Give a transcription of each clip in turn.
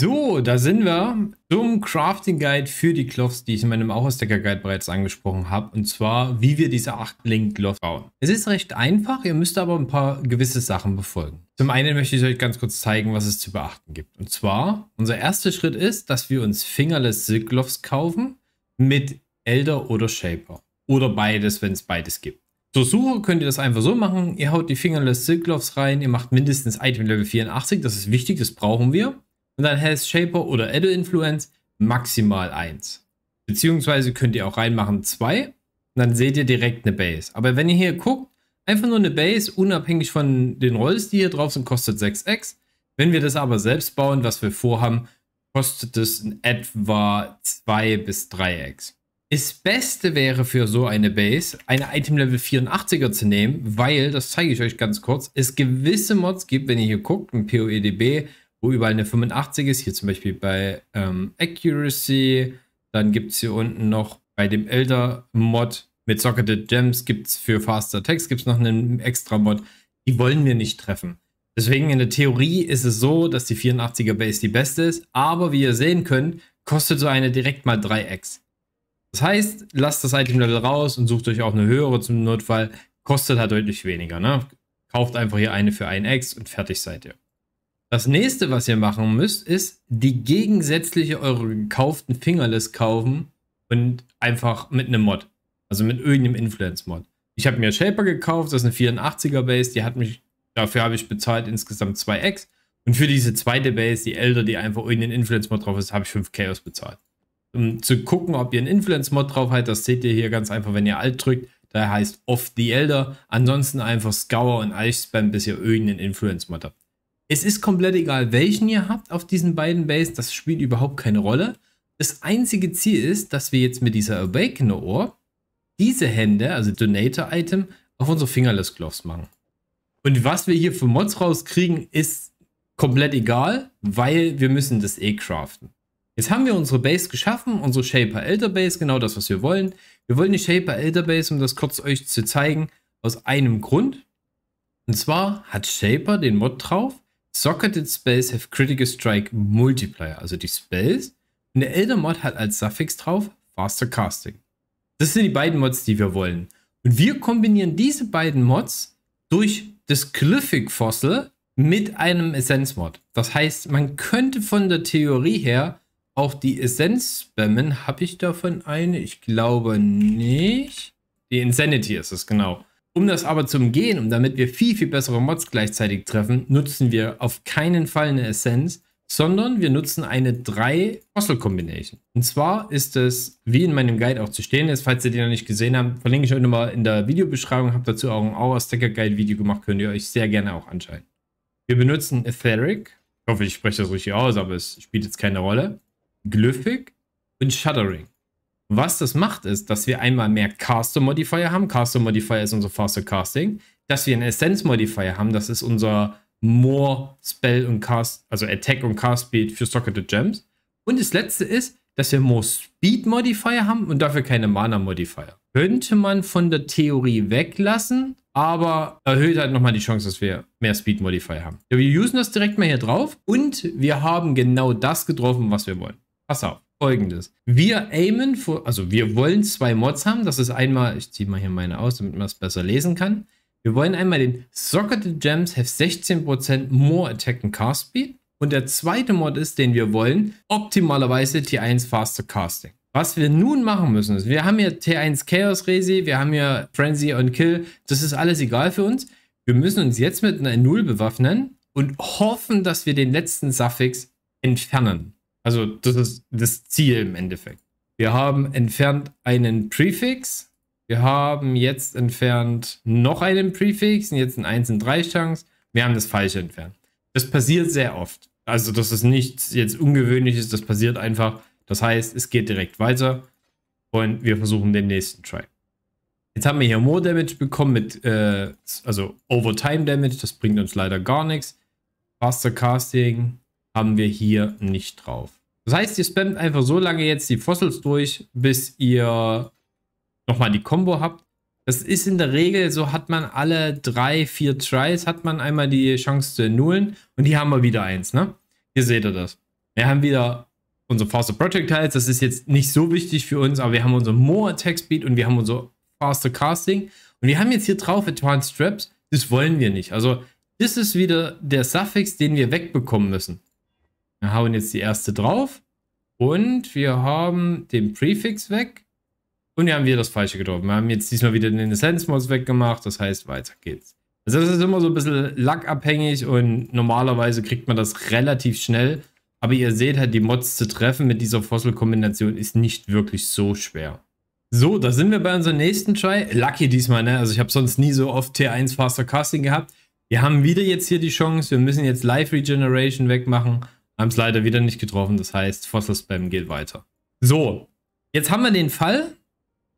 So, da sind wir zum Crafting Guide für die Cloths, die ich in meinem Aucherstecker Guide bereits angesprochen habe. Und zwar, wie wir diese 8-Link-Cloth bauen. Es ist recht einfach, ihr müsst aber ein paar gewisse Sachen befolgen. Zum einen möchte ich euch ganz kurz zeigen, was es zu beachten gibt. Und zwar, unser erster Schritt ist, dass wir uns Fingerless Silk Gloves kaufen mit Elder oder Shaper. Oder beides, wenn es beides gibt. Zur Suche könnt ihr das einfach so machen. Ihr haut die Fingerless Silk Gloves rein, ihr macht mindestens Item Level 84, das ist wichtig, das brauchen wir und dann Health Shaper oder Edel Influence maximal 1. Beziehungsweise könnt ihr auch reinmachen 2 und dann seht ihr direkt eine Base. Aber wenn ihr hier guckt, einfach nur eine Base, unabhängig von den Rolls, die hier drauf sind, kostet 6x. Wenn wir das aber selbst bauen, was wir vorhaben, kostet es in etwa 2 bis 3x. Das Beste wäre für so eine Base, eine Item Level 84er zu nehmen, weil, das zeige ich euch ganz kurz, es gewisse Mods gibt, wenn ihr hier guckt, ein PoEDB wo überall eine 85 ist. Hier zum Beispiel bei ähm, Accuracy. Dann gibt es hier unten noch bei dem Elder-Mod mit Socketed Gems gibt es für Faster Text gibt's noch einen extra Mod. Die wollen wir nicht treffen. Deswegen in der Theorie ist es so, dass die 84er Base die beste ist, aber wie ihr sehen könnt, kostet so eine direkt mal 3x. Das heißt, lasst das Item-Level raus und sucht euch auch eine höhere zum Notfall. Kostet halt deutlich weniger. Ne? Kauft einfach hier eine für 1x und fertig seid ihr. Das nächste, was ihr machen müsst, ist die gegensätzliche eure gekauften Fingerless kaufen und einfach mit einem Mod. Also mit irgendeinem Influence-Mod. Ich habe mir Shaper gekauft, das ist eine 84er Base, die hat mich, dafür habe ich bezahlt insgesamt 2x. Und für diese zweite Base, die Elder, die einfach irgendeinen Influence-Mod drauf ist, habe ich 5 Chaos bezahlt. Um zu gucken, ob ihr einen Influence-Mod drauf habt, das seht ihr hier ganz einfach, wenn ihr Alt drückt. Da heißt Off the Elder. Ansonsten einfach Scour und Eichspam, bis ihr irgendeinen Influence-Mod habt. Es ist komplett egal, welchen ihr habt auf diesen beiden Bases, das spielt überhaupt keine Rolle. Das einzige Ziel ist, dass wir jetzt mit dieser Awakener Ohr diese Hände, also Donator Item, auf unsere Fingerless Gloves machen. Und was wir hier für Mods rauskriegen, ist komplett egal, weil wir müssen das eh craften. Jetzt haben wir unsere Base geschaffen, unsere Shaper Elder Base, genau das, was wir wollen. Wir wollen die Shaper Elder Base, um das kurz euch zu zeigen, aus einem Grund. Und zwar hat Shaper den Mod drauf, Socketed Spells have Critical Strike Multiplier. Also die Spells. Und der Elder Mod hat als Suffix drauf Faster Casting. Das sind die beiden Mods, die wir wollen. Und wir kombinieren diese beiden Mods durch das Glyphic Fossil mit einem Essenz-Mod. Das heißt, man könnte von der Theorie her auch die Essenz spammen. Habe ich davon eine? Ich glaube nicht. Die Insanity ist es, genau. Um das aber zu umgehen und damit wir viel, viel bessere Mods gleichzeitig treffen, nutzen wir auf keinen Fall eine Essenz, sondern wir nutzen eine 3-Fossil-Combination. Und zwar ist es, wie in meinem Guide auch zu stehen ist, falls ihr den noch nicht gesehen habt, verlinke ich euch nochmal in der Videobeschreibung, habe dazu auch ein Hour stacker guide video gemacht, könnt ihr euch sehr gerne auch anschauen. Wir benutzen Etheric, ich hoffe, ich spreche das richtig aus, aber es spielt jetzt keine Rolle, Glyphic und Shuddering. Was das macht, ist, dass wir einmal mehr Caster Modifier haben. Caster Modifier ist unser Faster Casting. Dass wir einen Essence Modifier haben, das ist unser More Spell und Cast, also Attack und Cast Speed für Socketed Gems. Und das letzte ist, dass wir More Speed Modifier haben und dafür keine Mana Modifier. Könnte man von der Theorie weglassen, aber erhöht halt nochmal die Chance, dass wir mehr Speed Modifier haben. wir usen das direkt mal hier drauf und wir haben genau das getroffen, was wir wollen. Pass auf folgendes. Wir aimen, for, also wir wollen zwei Mods haben. Das ist einmal, ich ziehe mal hier meine aus, damit man es besser lesen kann. Wir wollen einmal den Socketed Gems have 16% more Attack and Cast Speed. Und der zweite Mod ist, den wir wollen, optimalerweise T1 Faster Casting. Was wir nun machen müssen, ist, wir haben hier T1 Chaos Resi, wir haben hier Frenzy on Kill, das ist alles egal für uns. Wir müssen uns jetzt mit einer Null bewaffnen und hoffen, dass wir den letzten Suffix entfernen. Also das ist das Ziel im Endeffekt. Wir haben entfernt einen Prefix. Wir haben jetzt entfernt noch einen Prefix und jetzt ein 1 in 3 Chance. Wir haben das Falsche entfernt. Das passiert sehr oft. Also das ist nichts jetzt Ungewöhnliches, das passiert einfach. Das heißt, es geht direkt weiter und wir versuchen den nächsten Try. Jetzt haben wir hier More Damage bekommen mit, äh, also Overtime Damage, das bringt uns leider gar nichts. Faster Casting, haben wir hier nicht drauf. Das heißt, ihr spammt einfach so lange jetzt die Fossils durch, bis ihr nochmal die Combo habt. Das ist in der Regel, so hat man alle drei, vier Tries, hat man einmal die Chance zu nullen und hier haben wir wieder eins, ne? Hier seht ihr das. Wir haben wieder unsere Faster Projectiles, das ist jetzt nicht so wichtig für uns, aber wir haben unsere More Attack Speed und wir haben unser Faster Casting und wir haben jetzt hier drauf Advanced Straps, das wollen wir nicht. Also das ist wieder der Suffix, den wir wegbekommen müssen. Wir hauen jetzt die erste drauf. Und wir haben den Prefix weg. Und wir haben wieder das Falsche getroffen. Wir haben jetzt diesmal wieder den essence mods weggemacht. Das heißt, weiter geht's. Also das ist immer so ein bisschen lackabhängig und normalerweise kriegt man das relativ schnell. Aber ihr seht halt, die Mods zu treffen mit dieser Fossil-Kombination ist nicht wirklich so schwer. So, da sind wir bei unserem nächsten Try. Lucky diesmal, ne? Also ich habe sonst nie so oft T1 Faster Casting gehabt. Wir haben wieder jetzt hier die Chance. Wir müssen jetzt Live Regeneration wegmachen. Haben es leider wieder nicht getroffen. Das heißt, Fossil Spam geht weiter. So, jetzt haben wir den Fall.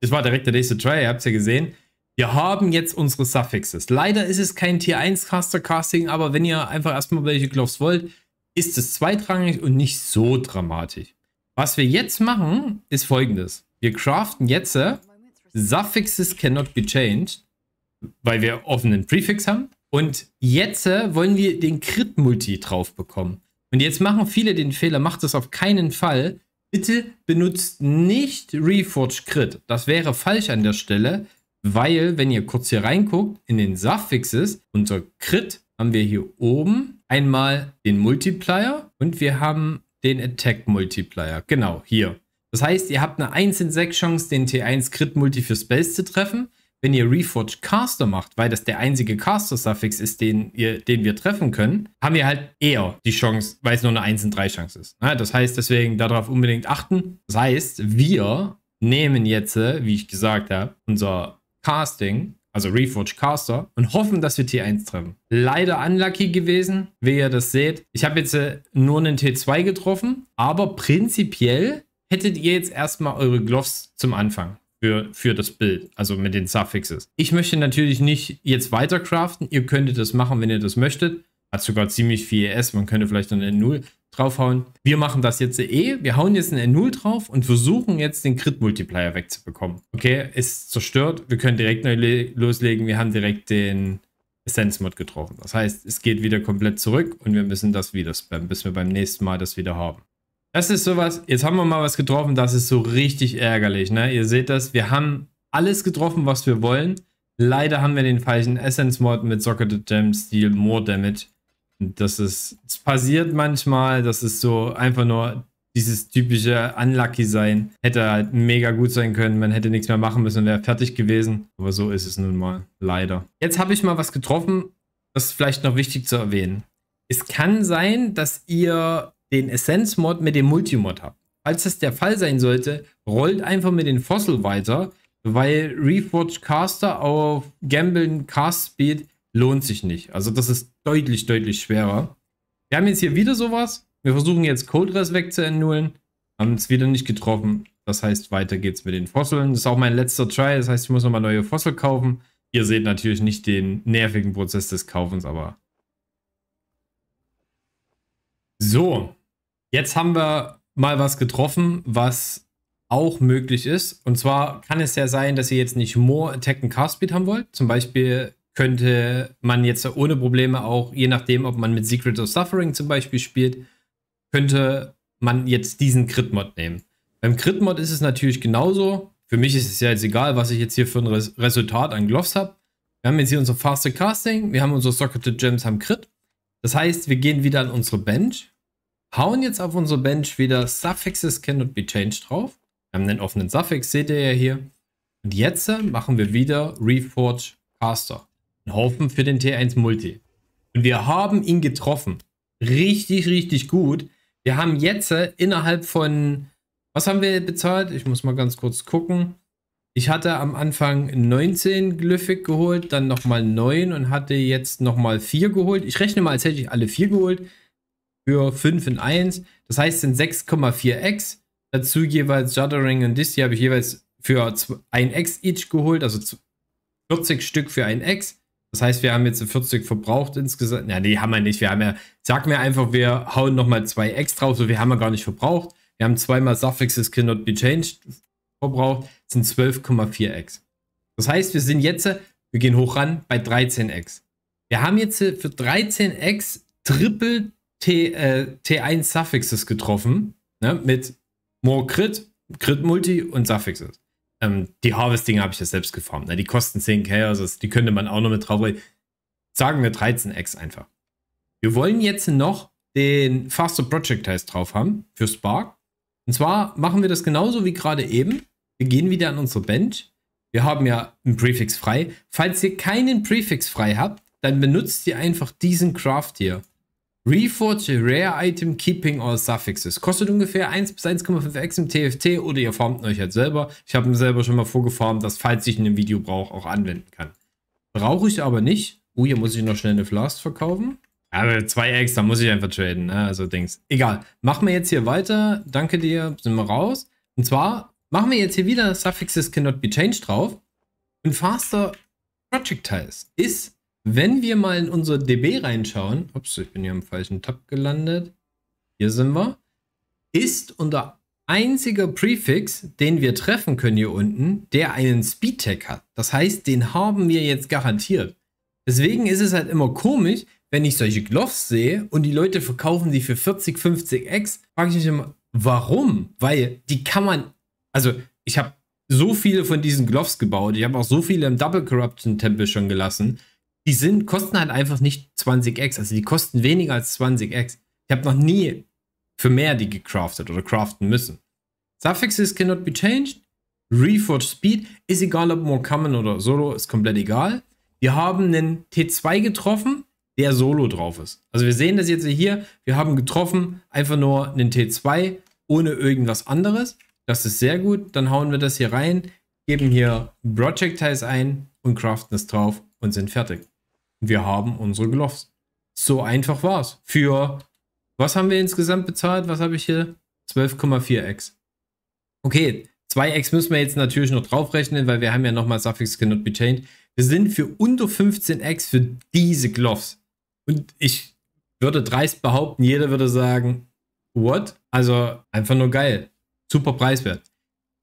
Das war direkt der nächste Try, ihr habt es ja gesehen. Wir haben jetzt unsere Suffixes. Leider ist es kein Tier 1 Caster Casting, aber wenn ihr einfach erstmal welche Gloves wollt, ist es zweitrangig und nicht so dramatisch. Was wir jetzt machen, ist folgendes. Wir craften jetzt äh, Suffixes cannot be changed, weil wir offenen Prefix haben. Und jetzt äh, wollen wir den Crit-Multi drauf bekommen. Und jetzt machen viele den Fehler, macht es auf keinen Fall. Bitte benutzt nicht Reforge Crit. Das wäre falsch an der Stelle, weil, wenn ihr kurz hier reinguckt, in den Suffixes, unser Crit, haben wir hier oben einmal den Multiplier und wir haben den Attack Multiplier. Genau, hier. Das heißt, ihr habt eine 1 in 6 Chance, den T1 Crit Multi für Spells zu treffen wenn ihr Reforge Caster macht, weil das der einzige Caster-Suffix ist, den, ihr, den wir treffen können, haben wir halt eher die Chance, weil es nur eine 1 in 3 Chance ist. Ja, das heißt, deswegen darauf unbedingt achten. Das heißt, wir nehmen jetzt, äh, wie ich gesagt habe, unser Casting, also Reforge Caster, und hoffen, dass wir T1 treffen. Leider unlucky gewesen, wie ihr das seht. Ich habe jetzt äh, nur einen T2 getroffen, aber prinzipiell hättet ihr jetzt erstmal eure Gloves zum Anfang für, für das Bild, also mit den Suffixes. Ich möchte natürlich nicht jetzt weiter craften. Ihr könntet das machen, wenn ihr das möchtet. Hat sogar ziemlich viel ES, man könnte vielleicht dann N0 draufhauen. Wir machen das jetzt eh. Wir hauen jetzt ein N0 drauf und versuchen jetzt den Crit-Multiplier wegzubekommen. Okay, ist zerstört. Wir können direkt neu loslegen. Wir haben direkt den Essence-Mod getroffen. Das heißt, es geht wieder komplett zurück und wir müssen das wieder spammen, bis wir beim nächsten Mal das wieder haben. Das ist sowas, jetzt haben wir mal was getroffen, das ist so richtig ärgerlich. Ne? Ihr seht das, wir haben alles getroffen, was wir wollen. Leider haben wir den falschen Essence-Mod mit Socketed Gem Steel More Damage. Das ist, das passiert manchmal, das ist so einfach nur dieses typische Unlucky sein. Hätte halt mega gut sein können, man hätte nichts mehr machen müssen und wäre fertig gewesen. Aber so ist es nun mal, leider. Jetzt habe ich mal was getroffen, das ist vielleicht noch wichtig zu erwähnen. Es kann sein, dass ihr den Essence-Mod mit dem Multimod habt. Falls das der Fall sein sollte, rollt einfach mit den Fossil weiter, weil Reforged Caster auf Gamblen Cast Speed lohnt sich nicht. Also das ist deutlich, deutlich schwerer. Wir haben jetzt hier wieder sowas. Wir versuchen jetzt Cold Res wegzuernullen. Haben es wieder nicht getroffen. Das heißt, weiter geht's mit den Fossiln. Das ist auch mein letzter Try. Das heißt, ich muss nochmal neue Fossil kaufen. Ihr seht natürlich nicht den nervigen Prozess des Kaufens, aber... So, Jetzt haben wir mal was getroffen, was auch möglich ist. Und zwar kann es ja sein, dass ihr jetzt nicht More Attack and Cast Speed haben wollt. Zum Beispiel könnte man jetzt ohne Probleme auch, je nachdem, ob man mit Secret of Suffering zum Beispiel spielt, könnte man jetzt diesen Crit-Mod nehmen. Beim Crit-Mod ist es natürlich genauso. Für mich ist es ja jetzt egal, was ich jetzt hier für ein Res Resultat an Gloves habe. Wir haben jetzt hier unser Faster Casting, wir haben unsere Socketed Gems, haben Crit. Das heißt, wir gehen wieder an unsere Bench hauen jetzt auf unsere Bench wieder Suffixes cannot be changed drauf. Wir haben den offenen Suffix, seht ihr ja hier. Und jetzt äh, machen wir wieder Reforge Caster. Ein Haufen für den T1 Multi. Und wir haben ihn getroffen. Richtig, richtig gut. Wir haben jetzt äh, innerhalb von, was haben wir bezahlt? Ich muss mal ganz kurz gucken. Ich hatte am Anfang 19 Glyphic geholt, dann nochmal 9 und hatte jetzt nochmal 4 geholt. Ich rechne mal, als hätte ich alle 4 geholt für 5 in 1. Das heißt, sind 6,4x. Dazu jeweils Juddering und Disty habe ich jeweils für 1x each geholt, also 40 Stück für 1x. Das heißt, wir haben jetzt 40 verbraucht insgesamt. Ja, nee, haben wir nicht. Wir haben ja, sag mir einfach, wir hauen nochmal 2x drauf, so wir haben ja gar nicht verbraucht. Wir haben zweimal Suffixes cannot be changed verbraucht, sind 12,4x. Das heißt, wir sind jetzt, wir gehen hoch ran bei 13x. Wir haben jetzt für 13x triple T, äh, T1 Suffixes getroffen, ne? mit More Crit, Crit Multi und Suffixes. Ähm, die Harvesting habe ich ja selbst gefarmt. Ne? Die kosten 10k, also die könnte man auch noch mit drauf. Sagen wir 13x einfach. Wir wollen jetzt noch den Faster Projectiles drauf haben für Spark. Und zwar machen wir das genauso wie gerade eben. Wir gehen wieder an unsere Bench. Wir haben ja einen Prefix frei. Falls ihr keinen Prefix frei habt, dann benutzt ihr einfach diesen Craft hier. Reforge Rare Item Keeping All Suffixes. Kostet ungefähr 1 bis 1,5x im TFT oder ihr farmt euch halt selber. Ich habe ihn selber schon mal vorgefarmt, dass falls ich in einem Video brauche, auch anwenden kann. Brauche ich aber nicht. uh, hier muss ich noch schnell eine Flask verkaufen. Aber 2x, da muss ich einfach traden. Ne? Also Dings. Egal. Machen wir jetzt hier weiter. Danke dir. Sind wir raus. Und zwar machen wir jetzt hier wieder Suffixes cannot be changed drauf. Und faster Projectiles ist wenn wir mal in unser DB reinschauen, ups, ich bin hier im falschen Tab gelandet, hier sind wir, ist unser einziger Prefix, den wir treffen können hier unten, der einen Speedtag hat. Das heißt, den haben wir jetzt garantiert. Deswegen ist es halt immer komisch, wenn ich solche Gloves sehe und die Leute verkaufen sie für 40, 50 X, frage ich mich immer, warum? Weil die kann man, also ich habe so viele von diesen Gloves gebaut, ich habe auch so viele im Double Corruption Tempel schon gelassen die sind, kosten halt einfach nicht 20x. Also die kosten weniger als 20x. Ich habe noch nie für mehr die gecraftet oder craften müssen. Suffixes cannot be changed. Reforged Speed ist egal, ob More Common oder Solo, ist komplett egal. Wir haben einen T2 getroffen, der Solo drauf ist. Also wir sehen das jetzt hier. Wir haben getroffen einfach nur einen T2 ohne irgendwas anderes. Das ist sehr gut. Dann hauen wir das hier rein, geben hier Projectiles ein und craften es drauf und sind fertig wir haben unsere Gloves. So einfach war's. Für was haben wir insgesamt bezahlt? Was habe ich hier? 12,4x. Okay, 2x müssen wir jetzt natürlich noch draufrechnen, weil wir haben ja nochmal Suffix cannot be changed. Wir sind für unter 15x für diese Gloves. Und ich würde dreist behaupten, jeder würde sagen, what? Also einfach nur geil. Super preiswert.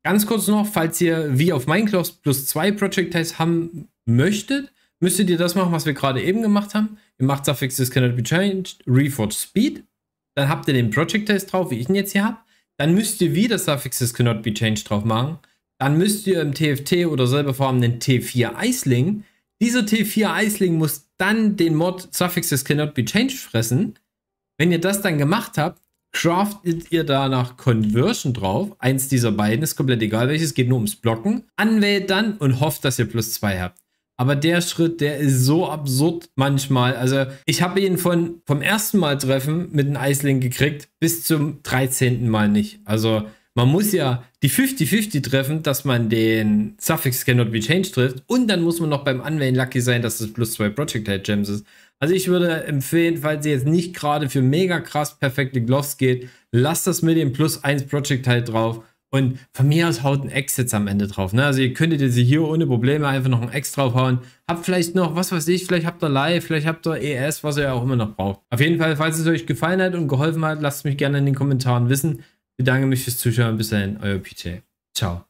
Ganz kurz noch, falls ihr wie auf Minecraft plus zwei Project Projectiles haben möchtet, müsstet ihr das machen, was wir gerade eben gemacht haben. Ihr macht Suffixes cannot be changed, reforge speed. Dann habt ihr den Project Test drauf, wie ich ihn jetzt hier habe. Dann müsst ihr wieder Suffixes cannot be changed drauf machen. Dann müsst ihr im TFT oder selber vorhabenden T4 Eisling. Dieser T4 Eisling muss dann den Mod Suffixes cannot be changed fressen. Wenn ihr das dann gemacht habt, craftet ihr danach Conversion drauf. Eins dieser beiden ist komplett egal welches, geht nur ums Blocken. Anwählt dann und hofft, dass ihr plus zwei habt. Aber der Schritt, der ist so absurd manchmal. Also ich habe ihn von, vom ersten Mal Treffen mit einem Eisling gekriegt bis zum 13. Mal nicht. Also man muss ja die 50-50 treffen, dass man den Suffix cannot be changed trifft. Und dann muss man noch beim Anwählen lucky sein, dass es plus zwei Projectile Gems ist. Also ich würde empfehlen, falls ihr jetzt nicht gerade für mega krass perfekte Gloves geht, lasst das mit dem plus eins Projectile drauf und von mir aus haut ein Ex jetzt am Ende drauf. Ne? Also ihr könntet jetzt hier ohne Probleme einfach noch ein Ex draufhauen. Habt vielleicht noch, was weiß ich, vielleicht habt ihr Live, vielleicht habt ihr ES, was ihr ja auch immer noch braucht. Auf jeden Fall, falls es euch gefallen hat und geholfen hat, lasst mich gerne in den Kommentaren wissen. Ich bedanke mich fürs Zuschauen. Bis dahin, euer PJ. Ciao.